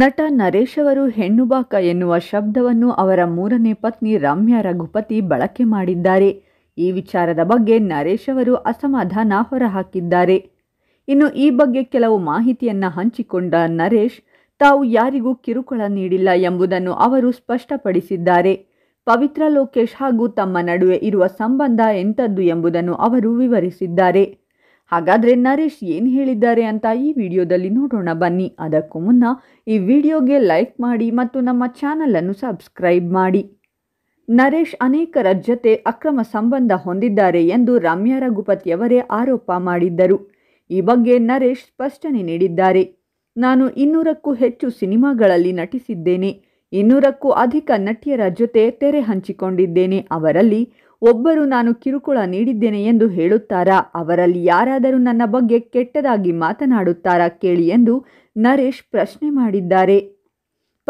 ನಟ ನರೇಶ್ ಅವರು ಹೆಣ್ಣುಬಾಕ ಎನ್ನುವ ಶಬ್ದವನ್ನು ಅವರ ಮೂರನೇ ಪತ್ನಿ ರಮ್ಯಾ ರಘುಪತಿ ಬಳಕೆ ಮಾಡಿದ್ದಾರೆ ಈ ವಿಚಾರದ ಬಗ್ಗೆ ನರೇಶ್ ಅವರು ಅಸಮಾಧಾನ ಹೊರಹಾಕಿದ್ದಾರೆ ಇನ್ನು ಈ ಬಗ್ಗೆ ಕೆಲವು ಮಾಹಿತಿಯನ್ನು ಹಂಚಿಕೊಂಡ ನರೇಶ್ ತಾವು ಯಾರಿಗೂ ಕಿರುಕುಳ ನೀಡಿಲ್ಲ ಎಂಬುದನ್ನು ಅವರು ಸ್ಪಷ್ಟಪಡಿಸಿದ್ದಾರೆ ಪವಿತ್ರ ಲೋಕೇಶ್ ಹಾಗೂ ತಮ್ಮ ನಡುವೆ ಇರುವ ಸಂಬಂಧ ಎಂಥದ್ದು ಎಂಬುದನ್ನು ಅವರು ವಿವರಿಸಿದ್ದಾರೆ ಹಾಗಾದರೆ ನರೇಶ್ ಏನು ಹೇಳಿದ್ದಾರೆ ಅಂತ ಈ ವಿಡಿಯೋದಲ್ಲಿ ನೋಡೋಣ ಬನ್ನಿ ಅದಕ್ಕೂ ಮುನ್ನ ಈ ವಿಡಿಯೋಗೆ ಲೈಕ್ ಮಾಡಿ ಮತ್ತು ನಮ್ಮ ಚಾನಲನ್ನು ಸಬ್ಸ್ಕ್ರೈಬ್ ಮಾಡಿ ನರೇಶ್ ಅನೇಕರ ಜೊತೆ ಅಕ್ರಮ ಸಂಬಂಧ ಹೊಂದಿದ್ದಾರೆ ಎಂದು ರಮ್ಯಾ ರಘುಪತಿಯವರೇ ಆರೋಪ ಮಾಡಿದ್ದರು ಈ ಬಗ್ಗೆ ನರೇಶ್ ಸ್ಪಷ್ಟನೆ ನೀಡಿದ್ದಾರೆ ನಾನು ಇನ್ನೂರಕ್ಕೂ ಹೆಚ್ಚು ಸಿನಿಮಾಗಳಲ್ಲಿ ನಟಿಸಿದ್ದೇನೆ ಇನ್ನೂರಕ್ಕೂ ಅಧಿಕ ನಟಿಯರ ಜೊತೆ ತೆರೆ ಹಂಚಿಕೊಂಡಿದ್ದೇನೆ ಅವರಲ್ಲಿ ಒಬ್ಬರು ನಾನು ಕಿರುಕುಳ ನೀಡಿದ್ದೇನೆ ಎಂದು ಹೇಳುತ್ತಾರಾ ಅವರಲ್ಲಿ ಯಾರಾದರೂ ನನ್ನ ಬಗ್ಗೆ ಕೆಟ್ಟದಾಗಿ ಮಾತನಾಡುತ್ತಾರಾ ಕೇಳಿ ಎಂದು ನರೇಶ್ ಪ್ರಶ್ನೆ ಮಾಡಿದ್ದಾರೆ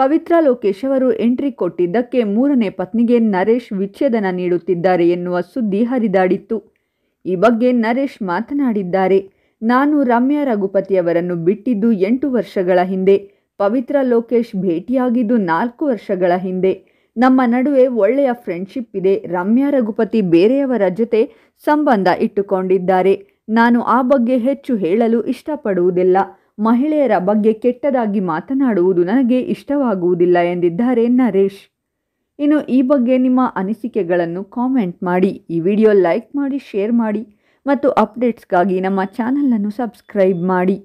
ಪವಿತ್ರ ಲೋಕೇಶ್ ಅವರು ಎಂಟ್ರಿ ಕೊಟ್ಟಿದ್ದಕ್ಕೆ ಮೂರನೇ ಪತ್ನಿಗೆ ನರೇಶ್ ವಿಚ್ಛೇದನ ನೀಡುತ್ತಿದ್ದಾರೆ ಎನ್ನುವ ಸುದ್ದಿ ಹರಿದಾಡಿತ್ತು ಈ ಬಗ್ಗೆ ನರೇಶ್ ಮಾತನಾಡಿದ್ದಾರೆ ನಾನು ರಮ್ಯಾ ರಘುಪತಿಯವರನ್ನು ಬಿಟ್ಟಿದ್ದು ಎಂಟು ವರ್ಷಗಳ ಹಿಂದೆ ಪವಿತ್ರ ಲೋಕೇಶ್ ಭೇಟಿಯಾಗಿದ್ದು ನಾಲ್ಕು ವರ್ಷಗಳ ಹಿಂದೆ ನಮ್ಮ ನಡುವೆ ಒಳ್ಳೆಯ ಫ್ರೆಂಡ್ಶಿಪ್ ಇದೆ ರಮ್ಯಾ ರಘುಪತಿ ಬೇರೆಯವರ ಜೊತೆ ಸಂಬಂಧ ಇಟ್ಟುಕೊಂಡಿದ್ದಾರೆ ನಾನು ಆ ಬಗ್ಗೆ ಹೆಚ್ಚು ಹೇಳಲು ಇಷ್ಟಪಡುವುದಿಲ್ಲ ಮಹಿಳೆಯರ ಬಗ್ಗೆ ಕೆಟ್ಟದಾಗಿ ಮಾತನಾಡುವುದು ನನಗೆ ಇಷ್ಟವಾಗುವುದಿಲ್ಲ ಎಂದಿದ್ದಾರೆ ನರೇಶ್ ಇನ್ನು ಈ ಬಗ್ಗೆ ನಿಮ್ಮ ಅನಿಸಿಕೆಗಳನ್ನು ಕಾಮೆಂಟ್ ಮಾಡಿ ಈ ವಿಡಿಯೋ ಲೈಕ್ ಮಾಡಿ ಶೇರ್ ಮಾಡಿ ಮತ್ತು ಅಪ್ಡೇಟ್ಸ್ಗಾಗಿ ನಮ್ಮ ಚಾನಲನ್ನು ಸಬ್ಸ್ಕ್ರೈಬ್ ಮಾಡಿ